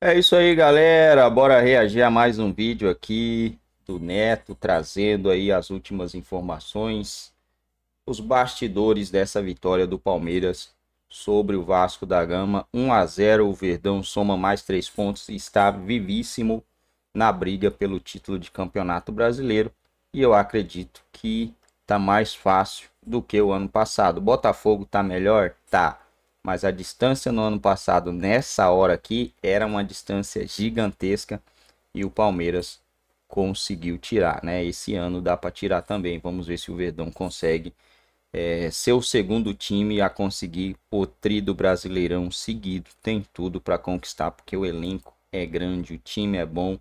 É isso aí, galera. Bora reagir a mais um vídeo aqui do Neto, trazendo aí as últimas informações, os bastidores dessa vitória do Palmeiras sobre o Vasco da Gama. 1 a 0 o Verdão soma mais três pontos e está vivíssimo na briga pelo título de campeonato brasileiro. E eu acredito que tá mais fácil do que o ano passado. Botafogo tá melhor? Tá mas a distância no ano passado nessa hora aqui era uma distância gigantesca e o Palmeiras conseguiu tirar, né? Esse ano dá para tirar também. Vamos ver se o Verdão consegue é, ser o segundo time a conseguir o tri do Brasileirão seguido. Tem tudo para conquistar porque o elenco é grande, o time é bom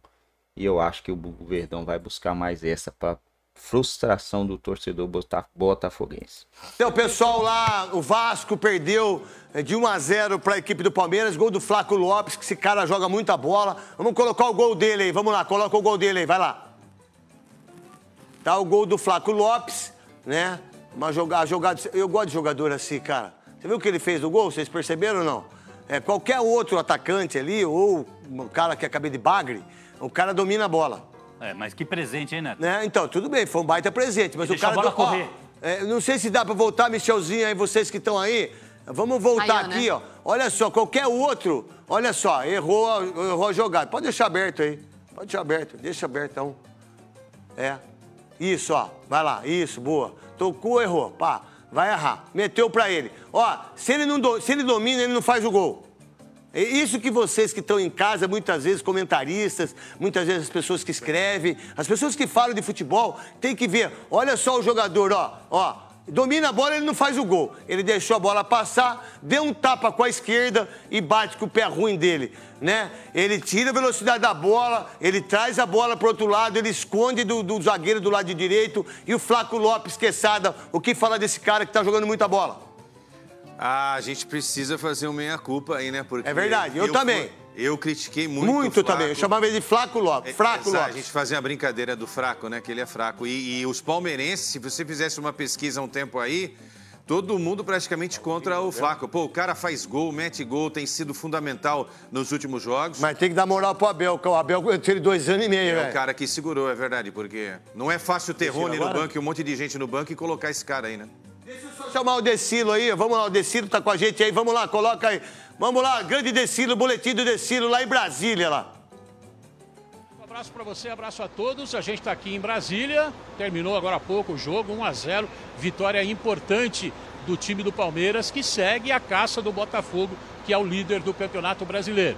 e eu acho que o Verdão vai buscar mais essa para frustração do torcedor botafoguense. Então, pessoal, lá o Vasco perdeu eh, de 1 a 0 para a equipe do Palmeiras, gol do Flaco Lopes, que esse cara joga muita bola. Vamos colocar o gol dele aí, vamos lá, coloca o gol dele aí, vai lá. Tá o gol do Flaco Lopes, né? Uma jogada, jogada, eu gosto de jogador assim, cara. Você viu o que ele fez no gol? Vocês perceberam ou não? É, qualquer outro atacante ali, ou um cara que acabei é de bagre, o cara domina a bola. É, mas que presente, hein, Neto? Né? Então, tudo bem, foi um baita presente. Mas Deixa o cara. A bola do... correr. é, não sei se dá pra voltar, Michelzinho, aí vocês que estão aí. Vamos voltar aí, né? aqui, né? ó. Olha só, qualquer outro, olha só, errou, errou a jogada. Pode deixar aberto aí. Pode deixar aberto, deixa então, É. Isso, ó. Vai lá. Isso, boa. Tocou, errou. Pá. Vai errar. Meteu pra ele. Ó, se ele, não do... se ele domina, ele não faz o gol. É isso que vocês que estão em casa, muitas vezes comentaristas, muitas vezes as pessoas que escrevem, as pessoas que falam de futebol, tem que ver. Olha só o jogador, ó, ó, domina a bola, ele não faz o gol. Ele deixou a bola passar, deu um tapa com a esquerda e bate com o pé ruim dele, né? Ele tira a velocidade da bola, ele traz a bola para outro lado, ele esconde do, do zagueiro do lado direito e o Flaco Lopes, queçada, é o que falar desse cara que tá jogando muita bola? Ah, a gente precisa fazer uma meia-culpa aí, né? Porque é verdade, eu, eu também. Eu critiquei muito. Muito também. Eu chamava ele de Flaco Lopes. É, fraco Lopes. A gente fazia a brincadeira do fraco, né? Que ele é fraco. E, e, os palmeirenses, se você fizesse uma pesquisa há um tempo aí, todo mundo praticamente contra o Flaco. Pô, o cara faz gol, mete gol, tem sido fundamental nos últimos jogos. Mas tem que dar moral pro Abel, que o Abel teve dois anos e meio, É o cara que segurou, é verdade, porque não é fácil ter Rony no banco e um monte de gente no banco e colocar esse cara aí, né? Deixa eu só chamar o Decilo aí. Vamos lá, o Decilo tá com a gente aí. Vamos lá, coloca aí. Vamos lá, grande Decilo, boletim do Decilo lá em Brasília lá. Um abraço para você, abraço a todos. A gente está aqui em Brasília. Terminou agora há pouco o jogo, 1 a 0. Vitória importante do time do Palmeiras que segue a caça do Botafogo, que é o líder do Campeonato Brasileiro.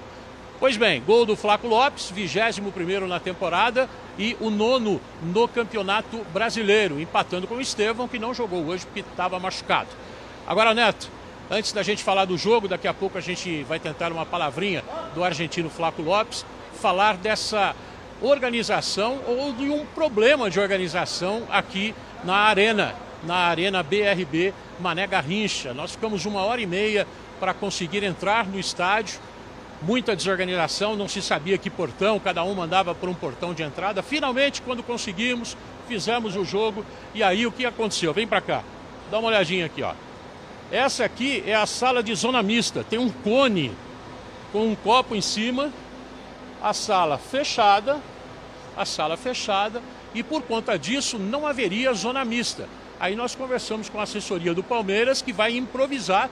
Pois bem, gol do Flaco Lopes, 21 na temporada e o nono no Campeonato Brasileiro, empatando com o Estevão, que não jogou hoje porque estava machucado. Agora, Neto, antes da gente falar do jogo, daqui a pouco a gente vai tentar uma palavrinha do argentino Flaco Lopes, falar dessa organização ou de um problema de organização aqui na Arena, na Arena BRB Mané Garrincha. Nós ficamos uma hora e meia para conseguir entrar no estádio muita desorganização, não se sabia que portão, cada um mandava por um portão de entrada. Finalmente, quando conseguimos, fizemos o jogo e aí o que aconteceu? Vem para cá, dá uma olhadinha aqui, ó. Essa aqui é a sala de zona mista, tem um cone com um copo em cima, a sala fechada, a sala fechada e por conta disso não haveria zona mista. Aí nós conversamos com a assessoria do Palmeiras que vai improvisar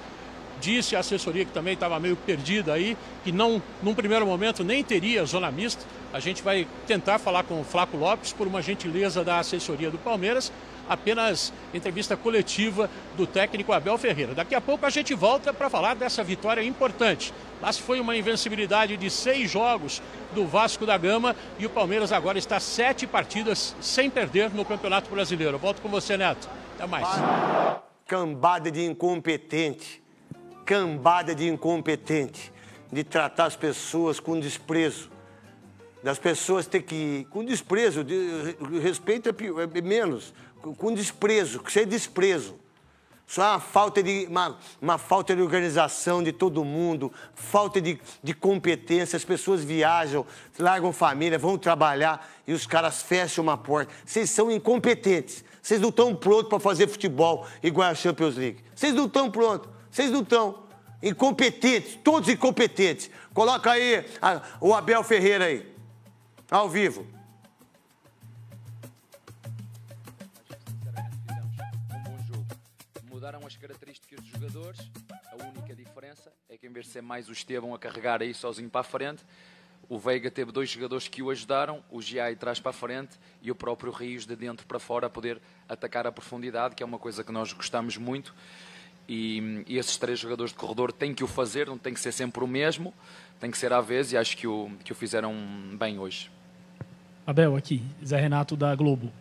disse a assessoria, que também estava meio perdida aí, que não, num primeiro momento nem teria zona mista. A gente vai tentar falar com o Flaco Lopes, por uma gentileza da assessoria do Palmeiras, apenas entrevista coletiva do técnico Abel Ferreira. Daqui a pouco a gente volta para falar dessa vitória importante. Lá se foi uma invencibilidade de seis jogos do Vasco da Gama e o Palmeiras agora está sete partidas sem perder no Campeonato Brasileiro. volto com você, Neto. Até mais. Cambada de incompetente cambada de incompetente, de tratar as pessoas com desprezo, das pessoas ter que. com desprezo, de, respeito é, pior, é menos, com desprezo, ser desprezo. Só uma falta de, uma, uma, falta de organização de todo mundo, falta de, de competência. As pessoas viajam, largam família, vão trabalhar e os caras fecham uma porta. Vocês são incompetentes. Vocês não estão prontos para fazer futebol igual a Champions League. Vocês não estão prontos. Vocês não estão. Incompetentes, todos incompetentes. Coloca aí a, o Abel Ferreira aí, ao vivo. mudaram as características dos jogadores. A única diferença é que em vez de ser mais o Estevão a carregar aí sozinho para a frente, o Veiga teve dois jogadores que o ajudaram, o Giai traz para a frente e o próprio Rios de dentro para fora a poder atacar a profundidade, que é uma coisa que nós gostamos muito. E, e, esses três jogadores de corredor têm que o fazer, não tem que ser sempre o mesmo, tem que ser à vez e acho que o, que o fizeram bem hoje. Abel, aqui, Zé Renato da Globo.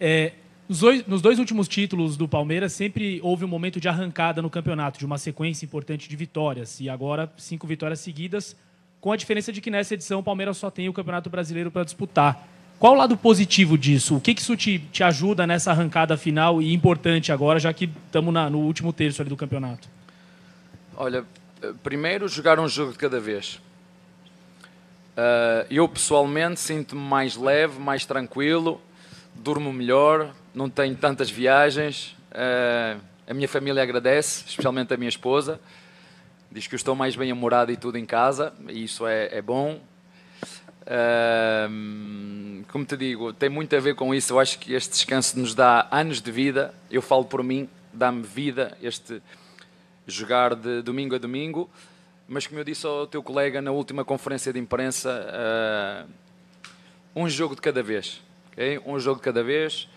É, nos, dois, nos dois últimos títulos do Palmeiras sempre houve um momento de arrancada no campeonato, de uma sequência importante de vitórias e agora cinco vitórias seguidas, com a diferença de que nessa edição o Palmeiras só tem o Campeonato Brasileiro para disputar. Qual o lado positivo disso? O que, que isso te, te ajuda nessa arrancada final e importante agora, já que estamos no último terço ali do campeonato? Olha, eh, primeiro jogar um jogo de cada vez. Uh, eu pessoalmente sinto-me mais leve, mais tranquilo, durmo melhor, não tenho tantas viagens. Uh, a minha família agradece, especialmente a minha esposa. Diz que eu estou mais bem-humorado e tudo em casa, e isso é, é bom como te digo, tem muito a ver com isso. Eu acho que este descanso nos dá anos de vida. Eu falo por mim, dá-me vida este jogar de domingo a domingo. Mas, como eu disse ao teu colega na última conferência de imprensa, uh, um jogo de cada vez. ok Um jogo de cada vez.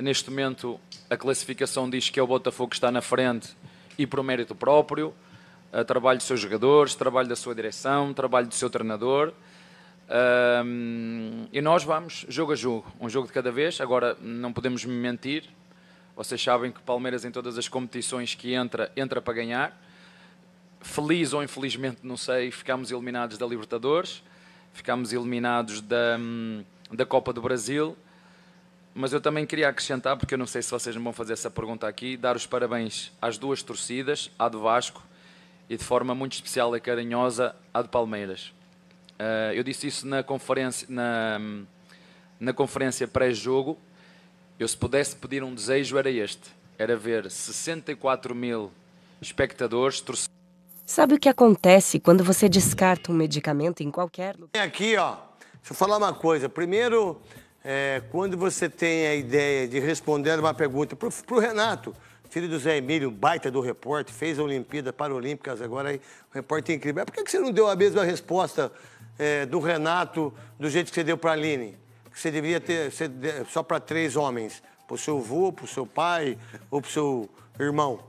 Neste momento, a classificação diz que é o Botafogo que está na frente e por mérito próprio. Uh, trabalho dos seus jogadores, trabalho da sua direção, trabalho do seu treinador. Um, e nós vamos jogo a jogo, um jogo de cada vez. Agora, não podemos mentir. Vocês sabem que o Palmeiras, em todas as competições que entra, entra para ganhar. Feliz ou infelizmente, não sei, ficámos eliminados da Libertadores, ficámos eliminados da, hum, da Copa do Brasil. Mas eu também queria acrescentar, porque eu não sei se vocês me vão fazer essa pergunta aqui, dar os parabéns às duas torcidas, à do Vasco e de forma muito especial e carinhosa à do Palmeiras. Uh, eu disse isso na conferência, na, na conferência pré-jogo. Eu, se pudesse pedir um desejo, era este: era ver 64 mil espectadores Sabe o que acontece quando você descarta um medicamento em qualquer lugar? Aqui, ó, deixa eu falar uma coisa. Primeiro, é, quando você tem a ideia de responder uma pergunta para o Renato, filho do Zé Emílio, baita do repórter, fez a Olimpíada Paralímpicas, agora aí, um repórter incrível. por que, que você não deu a mesma resposta é, do Renato do jeito que você deu para a Aline? Que você deveria ter você, só para três homens: para o seu avô, para o seu pai ou para o seu irmão?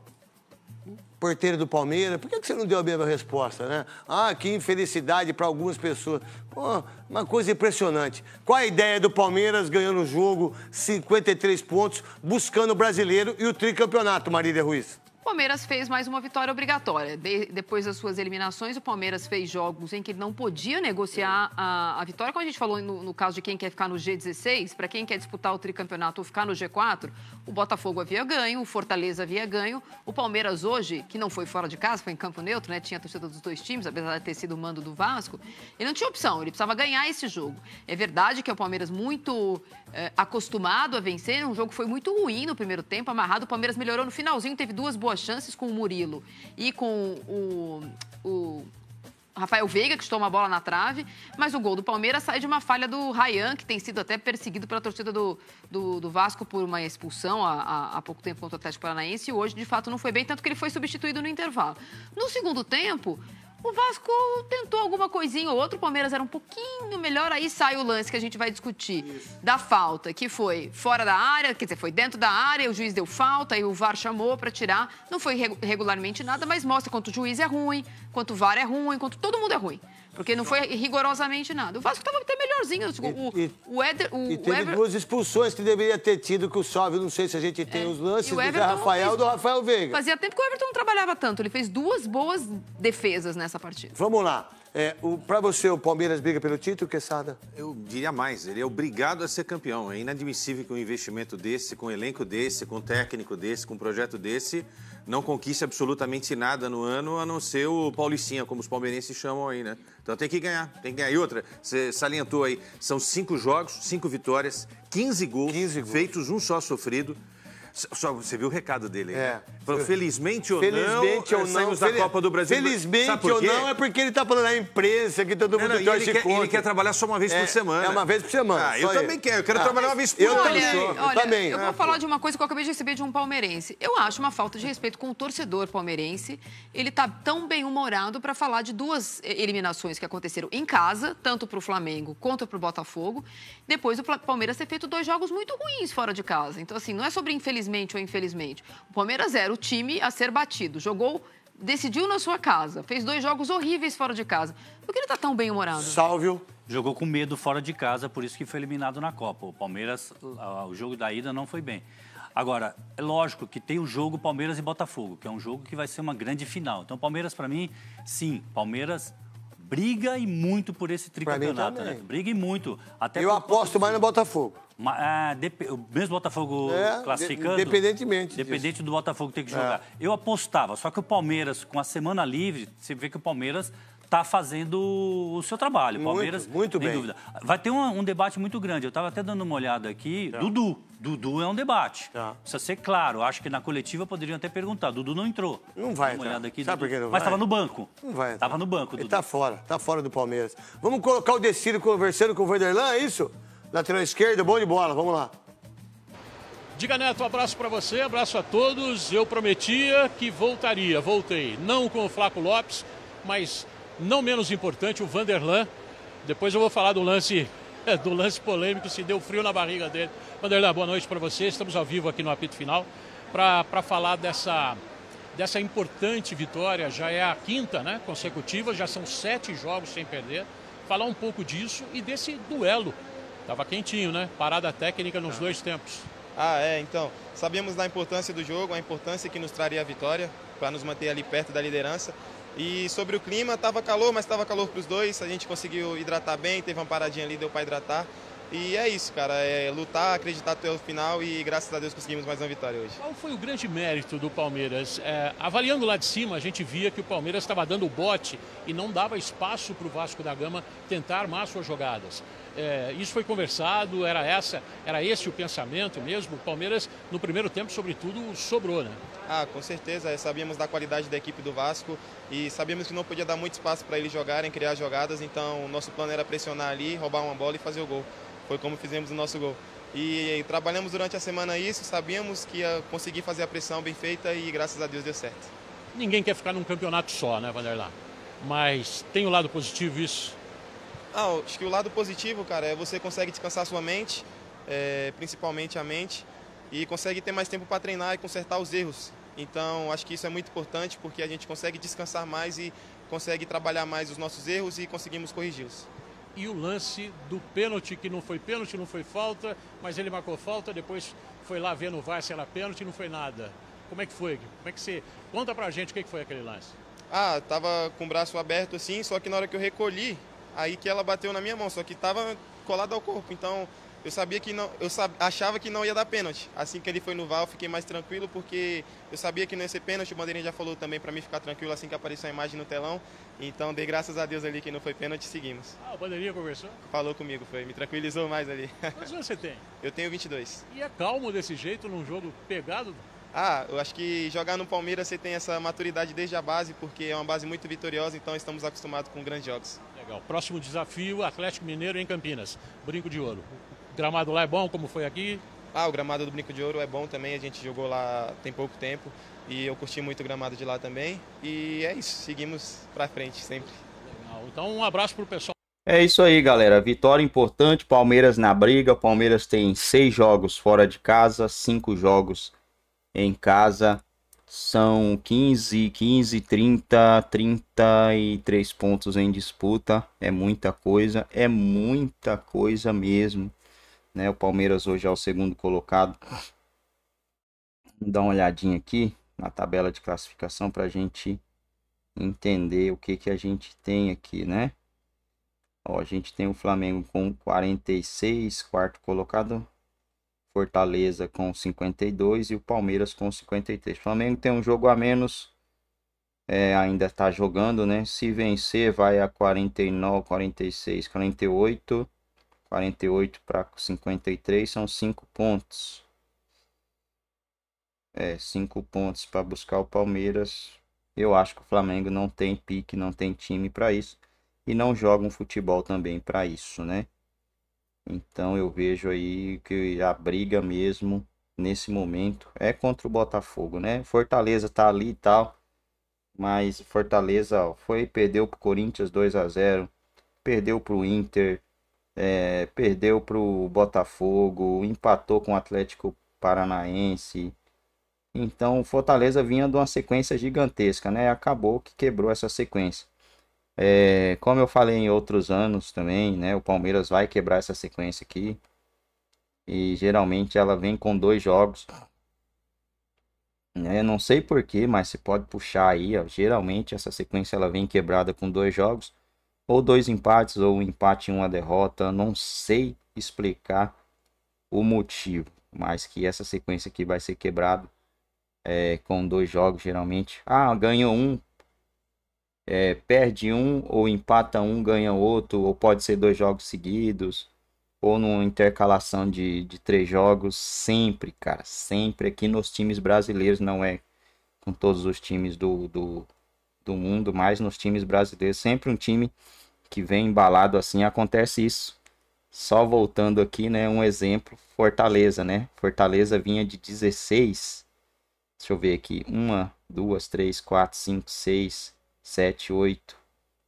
Porteiro do Palmeiras, por que, você não deu a mesma resposta, né? Ah, que infelicidade para algumas pessoas. Pô, uma coisa impressionante. Qual a ideia do Palmeiras ganhando o jogo, 53 pontos, buscando o brasileiro e o tricampeonato, Marília Ruiz? O Palmeiras fez mais uma vitória obrigatória. De, depois das suas eliminações, o Palmeiras fez jogos em que não podia negociar a, a vitória. Como a gente falou no, no, caso de quem quer ficar no G16, para quem quer disputar o tricampeonato ou ficar no G4, o Botafogo havia ganho, o Fortaleza havia ganho. O Palmeiras hoje, que não foi fora de casa, foi em campo neutro, né? Tinha a torcida dos dois times, apesar de ter sido o mando do Vasco. Ele não tinha opção, ele precisava ganhar esse jogo. É verdade que é o Palmeiras muito é, acostumado a vencer. Um jogo que foi muito ruim no primeiro tempo, amarrado. O Palmeiras melhorou no finalzinho, teve duas boas boas chances com o Murilo e com o, o Rafael Veiga, que toma a bola na trave, mas o gol do Palmeiras sai de uma falha do Rayan, que tem sido até perseguido pela torcida do, do, do Vasco por uma expulsão há, há, pouco tempo contra o Atlético Paranaense, e hoje, de fato, não foi bem, tanto que ele foi substituído no intervalo. No segundo tempo, o Vasco tentou alguma coisinha ou outra, o Palmeiras era um pouquinho melhor, aí sai o lance que a gente vai discutir Isso. da falta, que foi fora da área, quer dizer, foi dentro da área, o juiz deu falta e o VAR chamou para tirar. Não foi regularmente nada, mas mostra quanto o juiz é ruim, quanto o VAR é ruim, quanto todo mundo é ruim. Porque não foi rigorosamente nada. O Vasco estava até melhorzinho. O, e, o, Eder, o, e teve Ever... duas expulsões que deveria ter tido, que o Salve, não sei se a gente é. tem é. os lances do Rafael fez... do Rafael Veiga. Fazia tempo que o Everton não trabalhava tanto. Ele fez duas boas defesas nessa partida. Vamos lá. É, Para você, o Palmeiras briga pelo título, Quesada? Eu diria mais, ele é obrigado a ser campeão. É inadmissível que um investimento desse, com um elenco desse, com um técnico desse, com um projeto desse, não conquiste absolutamente nada no ano, a não ser o Paulicinha, como os palmeirenses chamam aí, né? Então tem que ganhar, tem que ganhar. E outra, você salientou aí, são cinco jogos, cinco vitórias, 15 gols, 15 gols. feitos, um só sofrido. Só você viu o recado dele. É. Né? Falou, felizmente ou felizmente é, não, ou saímos não, da Copa do Brasil. Felizmente ou não é porque ele está falando na imprensa, que todo mundo não, não, ele, quer, ele quer trabalhar só uma vez é, por semana. É uma vez por semana. Ah, eu ele. também quero. Eu quero ah, trabalhar uma vez por semana. Eu também. Olha, eu, também. eu vou ah, falar pô. de uma coisa que eu acabei de receber de um palmeirense. Eu acho uma falta de respeito com o torcedor palmeirense. Ele está tão bem humorado para falar de duas eliminações que aconteceram em casa, tanto para o Flamengo quanto para o Botafogo. Depois o Palmeiras ter feito dois jogos muito ruins fora de casa. Então, assim, não é sobre infelicidade felizmente ou infelizmente. O Palmeiras era o time a ser batido. Jogou decidiu na sua casa, fez dois jogos horríveis fora de casa. Por que ele tá tão bem humorado? Sálvio jogou com medo fora de casa, por isso que foi eliminado na Copa. O Palmeiras, o jogo da ida não foi bem. Agora, é lógico que tem o jogo Palmeiras e Botafogo, que é um jogo que vai ser uma grande final. Então, Palmeiras para mim, sim, Palmeiras briga e muito por esse tricampeonato, né? Briga e muito. Até eu aposto mais no Botafogo. Mas, ah, é, mesmo Botafogo é, classificando. Independentemente. Independente disso. do Botafogo ter que é. jogar. É. Eu apostava, só que o Palmeiras, com a semana livre, você vê que o Palmeiras está fazendo o seu trabalho. Muito, Palmeiras, muito, muito bem. Dúvida. Vai ter um, um, debate muito grande. Eu estava até dando uma olhada aqui. É. Dudu. Dudu é um debate. Tá. Precisa ser claro. Acho que na coletiva poderiam até perguntar. Dudu não entrou. Não vai Dá uma aqui, Sabe por que não vai? Mas estava no banco. Não vai Estava no banco, Dudu. Ele tá fora. Tá fora do Palmeiras. Vamos colocar o Decílio conversando com o Vanderlan, é isso? Lateral esquerdo, bom de bola. Vamos lá. Diga Neto, um abraço para você, abraço a todos. Eu prometia que voltaria, voltei. Não com o Flaco Lopes, mas não menos importante, o Vanderlan. Depois eu vou falar do lance é, do lance polêmico, se deu frio na barriga dele. Vanderlan, boa noite para você. Estamos ao vivo aqui no apito final para falar dessa, dessa importante vitória. Já é a quinta né, consecutiva, já são sete jogos sem perder. Falar um pouco disso e desse duelo. Estava quentinho, né? Parada técnica nos ah. dois tempos. Ah, é, então. Sabíamos da importância do jogo, a importância que nos traria a vitória para nos manter ali perto da liderança. E sobre o clima, estava calor, mas estava calor para os dois. A gente conseguiu hidratar bem, teve uma paradinha ali, deu para hidratar. E é isso, cara. É lutar, acreditar até o final e graças a Deus conseguimos mais uma vitória hoje. Qual foi o grande mérito do Palmeiras? É, avaliando lá de cima, a gente via que o Palmeiras estava dando o bote e não dava espaço para o Vasco da Gama tentar armar suas jogadas. É, isso foi conversado, era essa, era esse o pensamento mesmo. O Palmeiras, no primeiro tempo, sobretudo, sobrou, né? Ah, com certeza. É, sabíamos da qualidade da equipe do Vasco e sabíamos que não podia dar muito espaço para eles jogarem, criar jogadas. Então, nosso plano era pressionar ali, roubar uma bola e fazer o gol. Foi como fizemos o nosso gol. E, e trabalhamos durante a semana isso, sabíamos que ia conseguir fazer a pressão bem feita e graças a Deus deu certo. Ninguém quer ficar num campeonato só, né, Vanderlan? Mas tem o um lado positivo isso ah, acho que o lado positivo, cara, é você consegue descansar sua mente, é, principalmente a mente, e consegue ter mais tempo para treinar e consertar os erros. Então, acho que isso é muito importante porque a gente consegue descansar mais e consegue trabalhar mais os nossos erros e conseguimos corrigi-los. E o lance do pênalti, que não foi pênalti, não foi falta, mas ele marcou falta, depois foi lá ver no VAR se era pênalti, não foi nada. Como é que foi? Como é que você. Conta pra gente o que foi aquele lance. Ah, tava com o braço aberto assim, só que na hora que eu recolhi, Aí que ela bateu na minha mão, só que estava colada ao corpo. Então eu sabia que não, eu sab, achava que não ia dar pênalti. Assim que ele foi no VAR, eu fiquei mais tranquilo porque eu sabia que não ia ser pênalti. O Bandeirinha já falou também para mim ficar tranquilo assim que apareceu a imagem no telão. Então dei graças a Deus ali que não foi pênalti, seguimos. Ah, o Bandeirinha conversou? Falou comigo, foi, me tranquilizou mais ali. Quantos anos você tem? Eu tenho 22. E é calmo desse jeito num jogo pegado? Ah, eu acho que jogar no Palmeiras você tem essa maturidade desde a base, porque é uma base muito vitoriosa, então estamos acostumados com grandes jogos. Legal. Próximo desafio, Atlético Mineiro em Campinas. Brinco de Ouro. O gramado lá é bom, como foi aqui? Ah, o gramado do Brinco de Ouro é bom também, a gente jogou lá tem pouco tempo e eu curti muito o gramado de lá também. E é isso, seguimos para frente sempre. Legal. Então, um abraço pro pessoal. É isso aí, galera. Vitória importante, Palmeiras na briga. Palmeiras tem seis jogos fora de casa, cinco jogos em casa. São 15, 15, 30, 33 pontos em disputa. É muita coisa, é muita coisa mesmo. Né? O Palmeiras hoje é o segundo colocado. Dá uma olhadinha aqui na tabela de classificação para a gente entender o que, que a gente tem aqui, né? Ó, a gente tem o Flamengo com 46, quarto colocado. Fortaleza com 52 e o Palmeiras com 53. O Flamengo tem um jogo a menos, é, ainda está jogando, né? Se vencer, vai a 49, 46, 48, 48 para 53, são 5 pontos. É, 5 pontos para buscar o Palmeiras. Eu acho que o Flamengo não tem pique, não tem time para isso e não joga um futebol também para isso, né? Então eu vejo aí que a briga mesmo nesse momento é contra o Botafogo, né? Fortaleza tá ali e tal, mas Fortaleza ó, foi perdeu pro Corinthians 2 a 0, perdeu pro Inter, é, perdeu pro Botafogo, empatou com o Atlético Paranaense. Então Fortaleza vinha de uma sequência gigantesca, né? Acabou que quebrou essa sequência. É, como eu falei em outros anos também, né? O Palmeiras vai quebrar essa sequência aqui. E geralmente ela vem com dois jogos. Né? Não sei porquê, mas se pode puxar aí. Ó, geralmente essa sequência ela vem quebrada com dois jogos. Ou dois empates, ou um empate e uma derrota. Não sei explicar o motivo. Mas que essa sequência aqui vai ser quebrada é, com dois jogos geralmente. Ah, ganhou um, é, perde um ou empata um, ganha outro, ou pode ser dois jogos seguidos, ou numa intercalação de, de três jogos, sempre, cara, sempre aqui nos times brasileiros, não é com todos os times do, do, do mundo, mas nos times brasileiros, sempre um time que vem embalado assim, acontece isso. Só voltando aqui, né, um exemplo, Fortaleza, né? Fortaleza vinha de 16, deixa eu ver aqui, uma, duas, três, quatro, cinco, seis, 7, 8,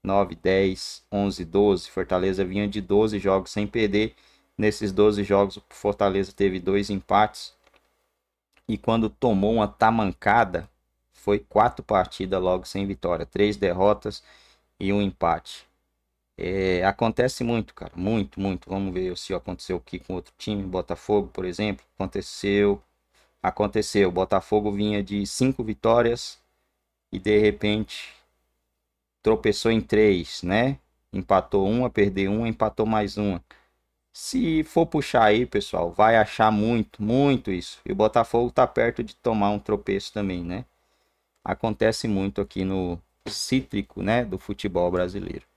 9, 10, 11, 12. Fortaleza vinha de 12 jogos sem perder. Nesses 12 jogos, o Fortaleza teve dois empates. E quando tomou uma tamancada, foi quatro partidas logo sem vitória. Três derrotas e um empate. É, acontece muito, cara. Muito, muito. Vamos ver se aconteceu aqui com outro time. Botafogo, por exemplo. Aconteceu. Aconteceu. Botafogo vinha de cinco vitórias. E de repente tropeçou em três, né? Empatou uma, perdeu uma, empatou mais uma. Se for puxar aí, pessoal, vai achar muito, muito isso. E o Botafogo tá perto de tomar um tropeço também, né? Acontece muito aqui no cítrico, né, do futebol brasileiro.